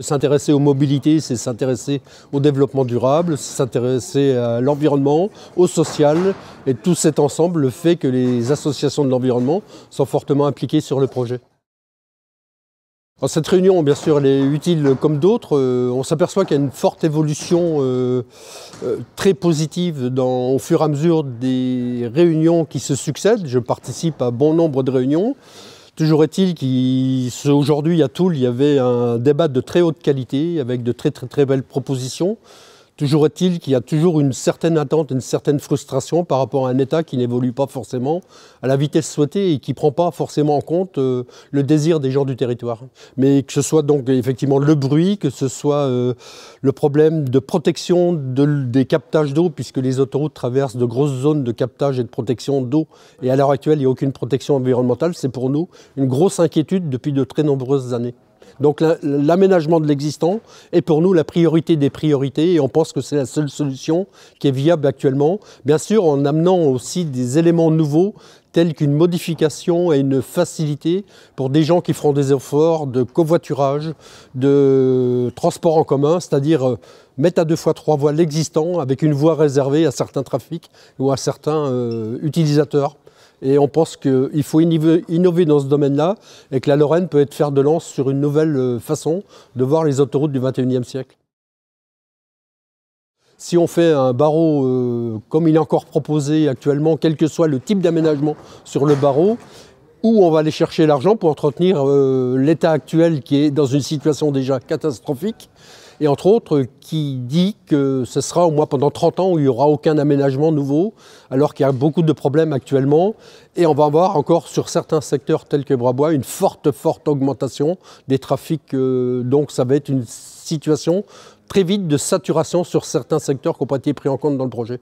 S'intéresser aux mobilités, c'est s'intéresser au développement durable, c'est s'intéresser à l'environnement, au social. Et tout cet ensemble le fait que les associations de l'environnement sont fortement impliquées sur le projet. cette réunion, bien sûr, elle est utile comme d'autres. Euh, on s'aperçoit qu'il y a une forte évolution euh, euh, très positive dans, au fur et à mesure des réunions qui se succèdent. Je participe à bon nombre de réunions. Toujours est-il qu'aujourd'hui à Toul, il y avait un débat de très haute qualité avec de très très très belles propositions. Toujours est-il qu'il y a toujours une certaine attente, une certaine frustration par rapport à un État qui n'évolue pas forcément à la vitesse souhaitée et qui ne prend pas forcément en compte euh, le désir des gens du territoire. Mais que ce soit donc effectivement le bruit, que ce soit euh, le problème de protection des captages d'eau, puisque les autoroutes traversent de grosses zones de captage et de protection d'eau, et à l'heure actuelle, il n'y a aucune protection environnementale, c'est pour nous une grosse inquiétude depuis de très nombreuses années. Donc l'aménagement de l'existant est pour nous la priorité des priorités et on pense que c'est la seule solution qui est viable actuellement. Bien sûr, en amenant aussi des éléments nouveaux tels qu'une modification et une facilité pour des gens qui feront des efforts de covoiturage, de transport en commun, c'est-à-dire euh, mettre à deux fois trois voies l'existant avec une voie réservée à certains trafics ou à certains euh, utilisateurs. Et on pense qu'il faut innover dans ce domaine-là et que la Lorraine peut être faire de lance sur une nouvelle euh, façon de voir les autoroutes du XXIe siècle. Si on fait un barreau euh, comme il est encore proposé actuellement, quel que soit le type d'aménagement sur le barreau, où on va aller chercher l'argent pour entretenir euh, l'état actuel qui est dans une situation déjà catastrophique, et entre autres qui dit que ce sera au moins pendant 30 ans où il n'y aura aucun aménagement nouveau, alors qu'il y a beaucoup de problèmes actuellement, et on va avoir encore sur certains secteurs tels que Brabois une forte, forte augmentation des trafics, euh, donc ça va être une situation très vite de saturation sur certains secteurs qui n'ont pas été pris en compte dans le projet.